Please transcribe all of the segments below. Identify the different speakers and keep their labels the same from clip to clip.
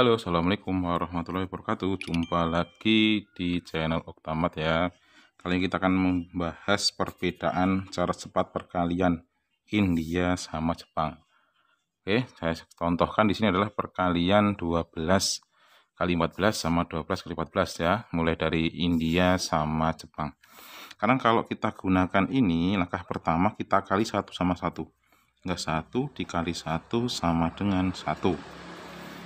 Speaker 1: Halo assalamualaikum warahmatullahi wabarakatuh jumpa lagi di channel Oktamat ya kali ini kita akan membahas perbedaan cara cepat perkalian India sama Jepang Oke saya contohkan di sini adalah perkalian 12 kali 14 sama 12 kali 14 ya mulai dari India sama Jepang karena kalau kita gunakan ini langkah pertama kita kali satu sama satu enggak satu dikali satu sama dengan satu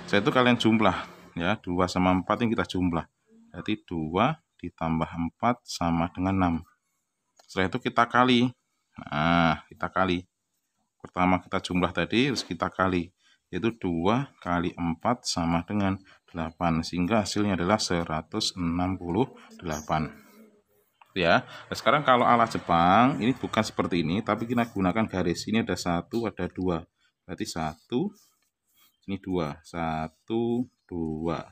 Speaker 1: saya itu kalian jumlah ya 2 sama 4 yang kita jumlah berarti 2 ditambah 4 sama dengan 6 setelah itu kita kali nah kita kali pertama kita jumlah tadi terus kita kali yaitu 2 kali 4 sama dengan 8 sehingga hasilnya adalah 168 ya nah, sekarang kalau ala Jepang ini bukan seperti ini tapi kita gunakan garis ini ada satu ada dua berarti satu ini dua satu dua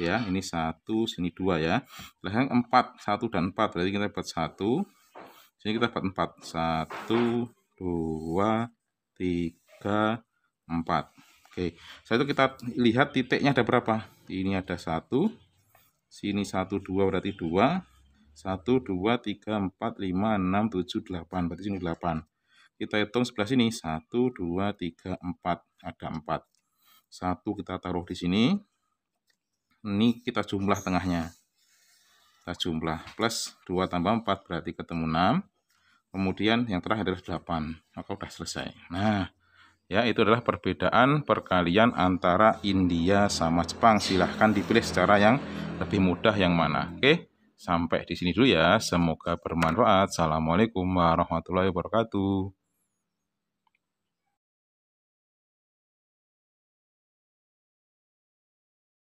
Speaker 1: ya ini satu sini dua ya belakang nah, empat satu dan empat berarti kita dapat satu sini kita dapat empat satu dua tiga empat oke setelah itu kita lihat titiknya ada berapa ini ada satu sini satu dua berarti dua satu dua tiga empat lima enam tujuh delapan berarti sini delapan kita hitung sebelah sini satu dua tiga empat ada empat satu kita taruh di sini. Ini kita jumlah tengahnya. Kita jumlah. Plus 2 tambah 4 berarti ketemu 6. Kemudian yang terakhir adalah 8. Maka sudah selesai. Nah, ya itu adalah perbedaan perkalian antara India sama Jepang. Silahkan dipilih secara yang lebih mudah yang mana. Oke, sampai di sini dulu ya. Semoga bermanfaat. Assalamualaikum warahmatullahi wabarakatuh.